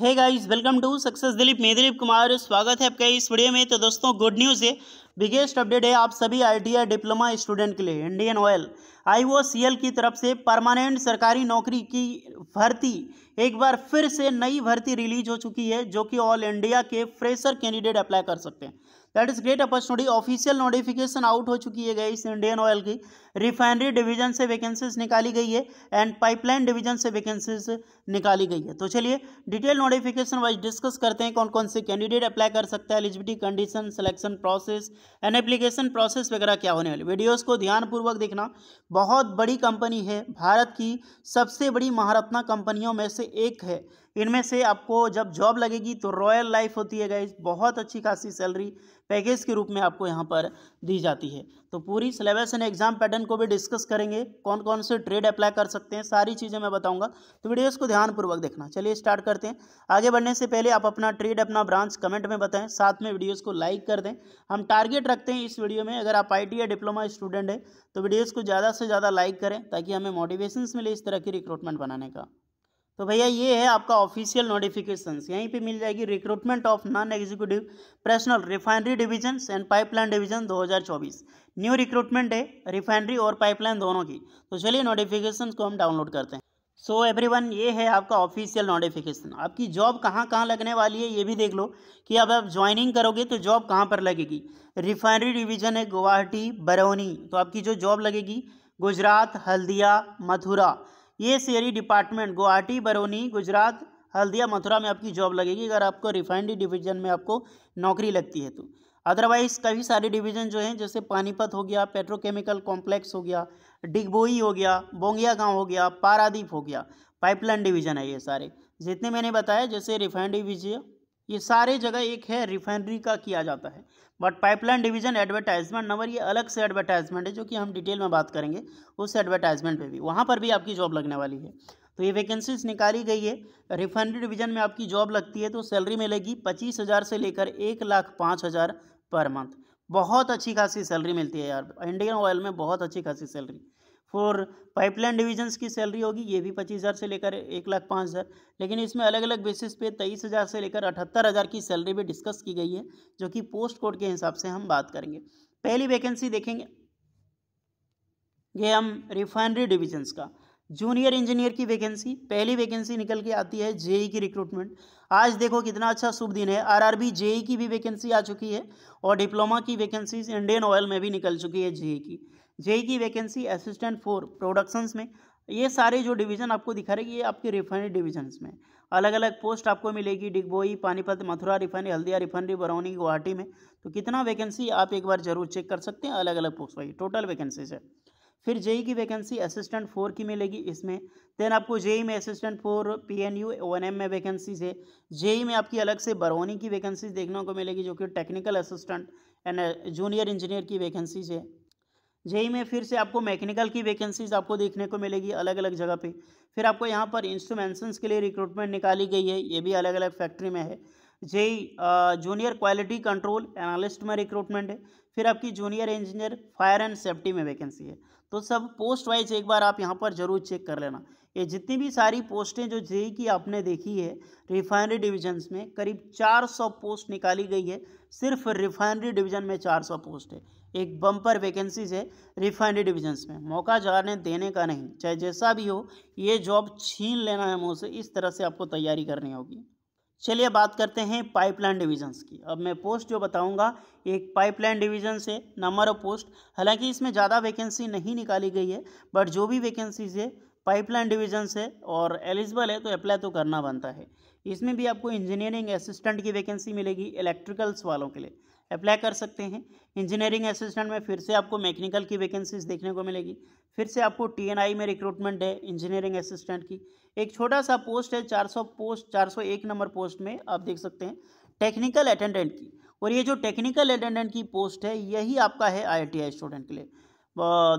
है guys welcome to success Dilip मैं दिलीप कुमार स्वागत है आपका इस वीडियो में तो दोस्तों गुड न्यूज़ है बिगेस्ट अपडेट है आप सभी आई डिप्लोमा स्टूडेंट के लिए इंडियन ऑयल आईओसीएल की तरफ से परमानेंट सरकारी नौकरी की भर्ती एक बार फिर से नई भर्ती रिलीज हो चुकी है जो कि ऑल इंडिया के फ्रेशर कैंडिडेट अप्लाई कर सकते हैं that is great opportunity official notification out हो चुकी है इस इंडियन ऑयल की रिफाइनरी डिवीजन से वैकेंसीज निकाली गई है एंड पाइपलाइन डिवीजन से वैकेंसीज निकाली गई है तो चलिए डिटेल नोटिफिकेशन वाइज डिस्कस करते हैं कौन कौन से कैंडिडेट अप्लाई कर सकता है eligibility condition selection process and application process वगैरह क्या होने वाली वीडियोस को ध्यानपूर्वक देखना बहुत बड़ी कंपनी है भारत की सबसे बड़ी महारत्ना कंपनियों में से एक है इनमें से आपको जब जॉब लगेगी तो रॉयल लाइफ होती है गाइज बहुत अच्छी खासी सैलरी पैकेज के रूप में आपको यहाँ पर दी जाती है तो पूरी सिलेबस एंड एग्जाम पैटर्न को भी डिस्कस करेंगे कौन कौन से ट्रेड अप्लाई कर सकते हैं सारी चीज़ें मैं बताऊँगा तो वीडियोज़ को ध्यानपूर्वक देखना चलिए स्टार्ट करते हैं आगे बढ़ने से पहले आप अपना ट्रेड अपना ब्रांच कमेंट में बताएं साथ में वीडियोज़ को लाइक कर दें हम टारगेट रखते हैं इस वीडियो में अगर आप आई या डिप्लोमा स्टूडेंट है तो वीडियोज़ को ज़्यादा से ज़्यादा लाइक करें ताकि हमें मोटिवेशन मिले इस तरह की रिक्रूटमेंट बनाने का तो भैया ये है आपका ऑफिशियल नोटिफिकेशंस यहीं पे मिल जाएगी recruitment of non executive personal refinery division and pipeline division 2024 new recruitment है रिफाइनरी और पाइपलाइन दोनों की तो चलिए नोटिफिकेशन को हम डाउनलोड करते हैं सो so एवरीवन ये है आपका ऑफिशियल नोटिफिकेशन आपकी जॉब कहाँ कहाँ लगने वाली है ये भी देख लो कि अब आप ज्वाइनिंग करोगे तो जॉब कहाँ पर लगेगी रिफाइनरी डिवीजन है गुवाहाटी बरौनी तो आपकी जो जॉब लगेगी गुजरात हल्दिया मथुरा ये शेयरी डिपार्टमेंट गुवाहाटी बरौनी गुजरात हल्दिया मथुरा में आपकी जॉब लगेगी अगर आपको रिफाइनरी डिवीजन में आपको नौकरी लगती है तो अदरवाइज़ कई सारे डिवीज़न जो हैं जैसे पानीपत हो गया पेट्रोकेमिकल कॉम्प्लेक्स हो गया डिगबोई हो गया बोंगिया गांव हो गया पारादीप हो गया पाइपलाइन डिवीज़न है ये सारे जितने मैंने बताया जैसे रिफाइंड डिवीजन ये सारे जगह एक है रिफाइनरी का किया जाता है but pipeline division advertisement number ये अलग से एडवर्टाइजमेंट है जो कि हम डिटेल में बात करेंगे उस एडवर्टाइजमेंट पे भी वहाँ पर भी आपकी जॉब लगने वाली है तो ये वैकेंसीज निकाली गई है रिफाइनरी डिवीजन में आपकी जॉब लगती है तो सैलरी मिलेगी पच्चीस हज़ार से लेकर एक लाख पाँच हज़ार पर मंथ बहुत अच्छी खासी सैलरी मिलती है यार इंडियन ऑयल में बहुत अच्छी खासी सैलरी फॉर पाइपलाइन डिविजन्स की सैलरी होगी ये भी पच्चीस हज़ार से लेकर एक लाख पाँच हज़ार लेकिन इसमें अलग अलग बेसिस पे तेईस हज़ार से लेकर अठहत्तर हज़ार की सैलरी भी डिस्कस की गई है जो कि पोस्ट कोड के हिसाब से हम बात करेंगे पहली वैकेंसी देखेंगे ये हम रिफाइनरी डिविजन्स का जूनियर इंजीनियर की वैकेंसी पहली वैकेंसी निकल के आती है जेई e की रिक्रूटमेंट आज देखो कितना अच्छा शुभ दिन है आरआरबी जेई e की भी वैकेंसी आ चुकी है और डिप्लोमा की वैकेंसीज इंडियन ऑयल में भी निकल चुकी है जेई e की जेई की वैकेंसी असिस्टेंट फोर प्रोडक्शंस में ये सारे जो डिवीज़न आपको दिखा रहे हैं ये आपके रिफाइनरी डिवीजन्स में अलग अलग पोस्ट आपको मिलेगी डिगबोई पानीपत मथुरा रिफाइनरी हल्दिया रिफाइनरी बरौनी गुवाहाटी में तो कितना वैकेंसी आप एक बार जरूर चेक कर सकते हैं अलग अलग पोस्ट वाइज टोटल वैकेंसीज है फिर जेई की वैकेंसी असिस्टेंट फोर की मिलेगी इसमें देन आपको जेई में assistant four P N U O N M में वैकेंसीज है जेई में आपकी अलग से बरौनी की वैकेंसीज देखने को मिलेगी जो कि technical assistant and junior engineer की वैकेंसीज है जेई में फिर से आपको मैकेनिकल की वैकेंसीज आपको देखने को मिलेगी अलग अलग जगह पे फिर आपको यहाँ पर इंस्ट्रूमेंसन्स के लिए रिक्रूटमेंट निकाली गई है ये भी अलग अलग फैक्ट्री में है JE junior quality control analyst में रिक्रूटमेंट है फिर आपकी junior engineer fire and safety में वैकेंसी है तो सब पोस्ट वाइज एक बार आप यहाँ पर जरूर चेक कर लेना ये जितनी भी सारी पोस्टें जो जेई की आपने देखी है रिफाइनरी डिविजन्स में करीब चार पोस्ट निकाली गई है सिर्फ रिफाइनरी डिवीजन में चार पोस्ट है एक बम्पर वैकेंसीज है रिफाइनरी डिविजन्स में मौका जाने देने का नहीं चाहे जैसा भी हो ये जॉब छीन लेना है मुँह से इस तरह से आपको तैयारी करनी होगी चलिए बात करते हैं पाइपलाइन डिविजन्स की अब मैं पोस्ट जो बताऊंगा एक पाइपलाइन डिविजन से नंबर ऑफ पोस्ट हालांकि इसमें ज़्यादा वैकेंसी नहीं निकाली गई है बट जो भी वैकेंसीज है पाइपलाइन डिविजन से और एलिजिबल है तो अप्लाई तो करना बनता है इसमें भी आपको इंजीनियरिंग असिस्टेंट की वैकेंसी मिलेगी इलेक्ट्रिकल्स वालों के लिए अप्लाई कर सकते हैं इंजीनियरिंग असिस्टेंट में फिर से आपको मैकेनिकल की वैकेंसीज देखने को मिलेगी फिर से आपको टीएनआई में रिक्रूटमेंट है इंजीनियरिंग असिस्टेंट की एक छोटा सा पोस्ट है 400 पोस्ट 401 नंबर पोस्ट में आप देख सकते हैं टेक्निकल अटेंडेंट की और ये जो टेक्निकल अटेंडेंट की पोस्ट है यही आपका है आई स्टूडेंट के लिए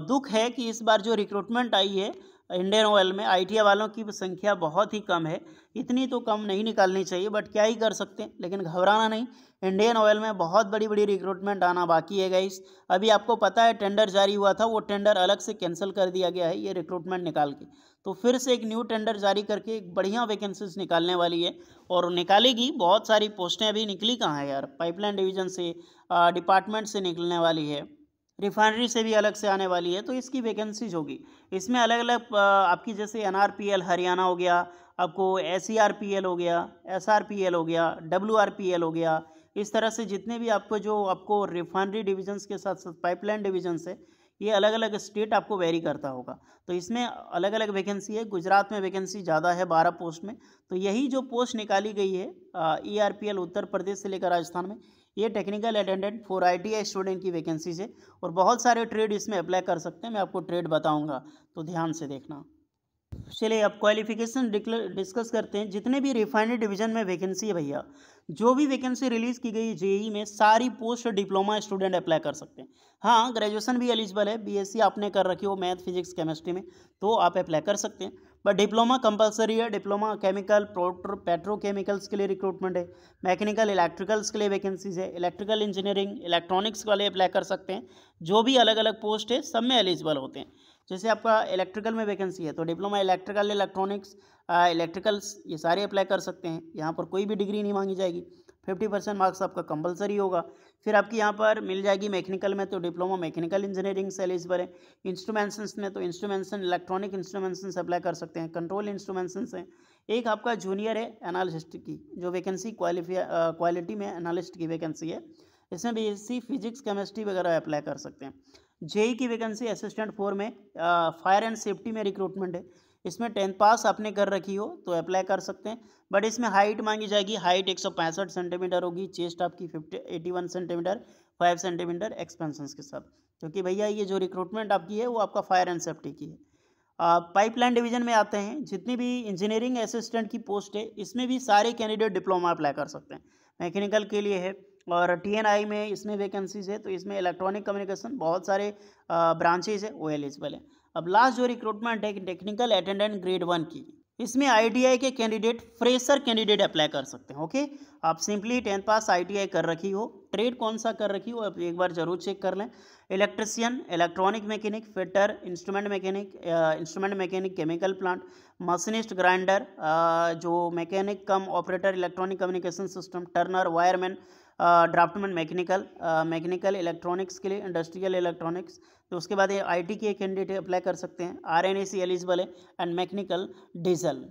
दुख है कि इस बार जो रिक्रूटमेंट आई है इंडियन ऑयल में आई वालों की संख्या बहुत ही कम है इतनी तो कम नहीं निकालनी चाहिए बट क्या ही कर सकते हैं लेकिन घबराना नहीं इंडियन ऑयल में बहुत बड़ी बड़ी रिक्रूटमेंट आना बाकी है गाइस अभी आपको पता है टेंडर जारी हुआ था वो टेंडर अलग से कैंसिल कर दिया गया है ये रिक्रूटमेंट निकाल के तो फिर से एक न्यू टेंडर जारी करके एक बढ़िया वैकेंसीज निकालने वाली है और निकालेगी बहुत सारी पोस्टें अभी निकली कहाँ है यार पाइपलाइन डिवीजन से डिपार्टमेंट से निकलने वाली है रिफाइनरी से भी अलग से आने वाली है तो इसकी वैकेंसीज होगी इसमें अलग अलग आपकी जैसे एन हरियाणा हो गया आपको एससीआरपीएल e हो गया एस हो गया डब्ल्यूआरपीएल हो गया इस तरह से जितने भी आपको जो आपको रिफाइनरी डिविजन्स के साथ साथ पाइपलाइन डिविजन्स है ये अलग अलग स्टेट आपको वेरी करता होगा तो इसमें अलग अलग वैकेंसी है गुजरात में वैकेंसी ज़्यादा है बारह पोस्ट में तो यही जो पोस्ट निकाली गई है ई e उत्तर प्रदेश से लेकर राजस्थान में ये technical attendant for I student की वैकेंसीज है और बहुत सारे ट्रेड इसमें अप्लाई कर सकते हैं मैं आपको ट्रेड बताऊँगा तो ध्यान से देखना चलिए अब क्वालिफिकेशन डिस्कस करते हैं जितने भी रिफाइनरी डिवीजन में वैकेंसी है भैया जो भी वैकेंसी रिलीज़ की गई जेई में सारी पोस्ट डिप्लोमा स्टूडेंट अप्लाई कर सकते हैं हाँ ग्रेजुएशन भी एलिजिबल है बीएससी आपने कर रखी हो मैथ फिजिक्स केमिस्ट्री में तो आप अप्लाई कर सकते हैं बट डिप्लोमा कंपलसरी है डिप्लोमा केमिकल प्रोटर पेट्रोकेमिकल्स के लिए रिक्रूटमेंट है मैकेनिकल इलेक्ट्रिकल्स के लिए वैकेंसीज है इलेक्ट्रिकल इंजीनियरिंग इलेक्ट्रॉनिक्स वाले अप्लाई कर सकते हैं जो भी अलग अलग पोस्ट है सब में एलिजिबल होते हैं जैसे आपका इलेक्ट्रिकल में वैकेंसी है तो डिप्लोमा इलेक्ट्रिकल इलेक्ट्रॉनिक्स इलेक्ट्रिकल्स ये सारे अप्लाई कर सकते हैं यहाँ पर कोई भी डिग्री नहीं मांगी जाएगी फिफ्टी परसेंट मार्क्स आपका कंपलसरी होगा फिर आपकी यहाँ पर मिल जाएगी मैकेनिकल में तो डिप्लोमा मैकेनिकल इंजीनियरिंग से एलिजिबल है इंस्ट्रूमेंटेशन में तो इंस्ट्रूमेंटेशन इलेक्ट्रॉनिक इंस्ट्रूमेंटेशन अप्लाई कर सकते हैं कंट्रोल इंस्ट्रूमेंटेशन है एक आपका जूनियर है एनालिस्ट की जो वैकेंसी क्वालिफिया क्वालिटी में एनालिस्ट की वैकेंसी है इसमें बी एस फिजिक्स केमिस्ट्री वगैरह अप्लाई कर सकते हैं जेई की वैकेंसी असिस्टेंट फोर में फायर एंड सेफ्टी में रिक्रूटमेंट है इसमें टेंथ पास आपने कर रखी हो तो अप्लाई कर सकते हैं बट इसमें हाइट मांगी जाएगी हाइट एक सेंटीमीटर होगी चेस्ट आपकी fifty eighty centimetre five centimetre expansion के साथ क्योंकि भैया ये जो रिक्रूटमेंट आपकी है वो आपका फायर एंड सेफ्टी की है पाइपलाइन डिवीजन में आते हैं जितनी भी इंजीनियरिंग असिस्टेंट की पोस्ट है इसमें भी सारे कैंडिडेट डिप्लोमा अप्लाई कर सकते हैं मैकेनिकल के लिए है और टीएनआई में इसमें वैकेंसीज है तो इसमें इलेक्ट्रॉनिक कम्युनिकेशन बहुत सारे ब्रांचेज है वो एलिजिबल है अब लास्ट जो रिक्रूटमेंट है टेक्निकल अटेंडेंट ग्रेड वन की इसमें आईटीआई के कैंडिडेट फ्रेशर कैंडिडेट अप्लाई कर सकते हैं ओके आप सिंपली टेंथ पास आईटीआई कर रखी हो ट्रेड कौन सा कर रखी हो आप एक बार जरूर चेक कर लें electrician electronic mechanic fitter instrument mechanic instrument mechanic chemical plant machinist grinder जो mechanic cum operator electronic communication system turner wireman draughtsman mechanical mechanical electronics के लिए इंडस्ट्रियल इलेक्ट्रॉनिक्स तो उसके बाद ये आईटी के कैंडिडेट अप्लाई कर सकते हैं R N A C eligible है एंड मैकेनिकल डीजल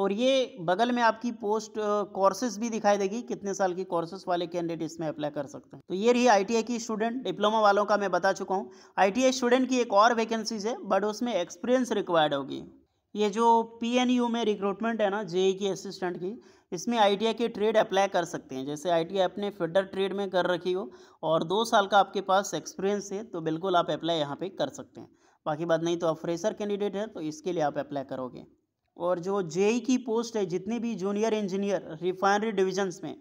और ये बगल में आपकी पोस्ट कोर्सेज भी दिखाई देगी कितने साल की कोर्सेज वाले कैंडिडेट इसमें अप्लाई कर सकते हैं तो ये रही आईटीआई की स्टूडेंट डिप्लोमा वालों का मैं बता चुका हूँ आईटीआई स्टूडेंट की एक और वैकेंसीज है बट उसमें एक्सपीरियंस रिक्वायर्ड होगी ये जो पीएनयू में रिक्रूटमेंट है ना जे e की असिस्टेंट की इसमें आई के ट्रेड अप्लाई कर सकते हैं जैसे आई आपने फेडर ट्रेड में कर रखी हो और दो साल का आपके पास एक्सपीरियंस है तो बिल्कुल आप अप्लाई यहाँ पे कर सकते हैं बाकी बात नहीं तो आप फ्रेशर कैंडिडेट हैं तो इसके लिए आप अप्लाई करोगे और जो जेई की पोस्ट है जितने भी जूनियर इंजीनियर रिफाइनरी डिविजन्स में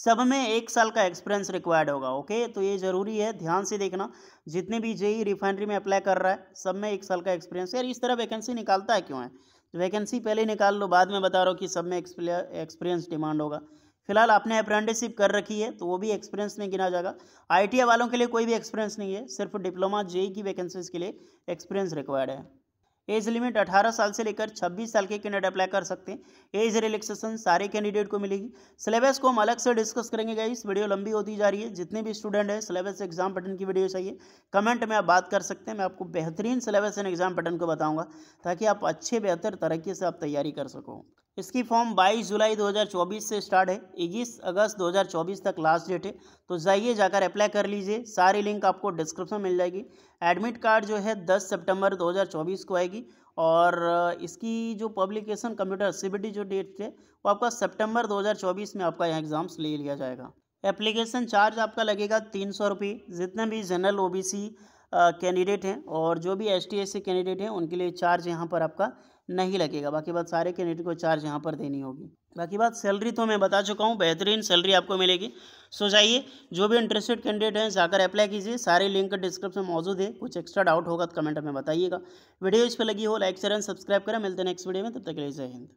सब में एक साल का एक्सपीरियंस रिक्वायर्ड होगा ओके तो ये ज़रूरी है ध्यान से देखना जितने भी जेई रिफाइनरी में अप्लाई कर रहा है सब में एक साल का एक्सपीरियंस यार इस तरह वैकेंसी निकालता है क्यों है वैकेंसी पहले निकाल लो बाद में बता रहा हूँ कि सब में एक्सपीरियंस डिमांड होगा फिलहाल आपने अप्रेंटिसशिप कर रखी है तो वो भी एक्सपीरियंस में गिना जाएगा आई वालों के लिए कोई भी एक्सपीरियंस नहीं है सिर्फ डिप्लोमा जेई की वैकेंसीज के लिए एक्सपीरियंस रिक्वायर्ड है एज लिमिट 18 साल से लेकर 26 साल के कैंडिडेट अप्लाई कर सकते हैं एज रिलैक्सेशन सारे कैंडिडेट को मिलेगी सिलेबस को हम अलग से डिस्कस करेंगे गाइस वीडियो लंबी होती जा रही है जितने भी स्टूडेंट है सिलेबस एग्जाम पैटर्न की वीडियो चाहिए कमेंट में आप बात कर सकते हैं मैं आपको बेहतरीन सिलेबस एंड एग्जाम पैटर्न को बताऊँगा ताकि आप अच्छे बेहतर तरीके से आप तैयारी कर सको इसकी फॉर्म 22 जुलाई 2024 से स्टार्ट है 21 अगस्त 2024 तक लास्ट डेट है तो जाइए जाकर अप्लाई कर लीजिए सारी लिंक आपको डिस्क्रिप्शन मिल जाएगी एडमिट कार्ड जो है 10 सितंबर 2024 को आएगी और इसकी जो पब्लिकेशन कंप्यूटर सीबीटी जो डेट है वो आपका सितंबर 2024 में आपका यहाँ एग्ज़ाम्स ले लिया जाएगा एप्लीकेशन चार्ज आपका लगेगा तीन सौ रुपये जितने भी जनरल ओ कैंडिडेट हैं और जो भी एस टी कैंडिडेट हैं उनके लिए चार्ज यहाँ पर आपका नहीं लगेगा बाकी बात सारे कैंडिडेट को चार्ज यहाँ पर देनी होगी बाकी बात सैलरी तो मैं बता चुका हूँ बेहतरीन सैलरी आपको मिलेगी सो जाइए जो भी इंटरेस्टेड कैंडिडेट हैं जाकर अप्लाई कीजिए सारे लिंक डिस्क्रिप्शन में मौजूद है कुछ एक्स्ट्रा डाउट होगा तो कमेंट में बताइएगा वीडियो इस पर लगी हो लाइक शेयर एंड सब्सक्राइब करें मिलते हैं नेक्स्ट वीडियो में तब तक के लिए जय हिंद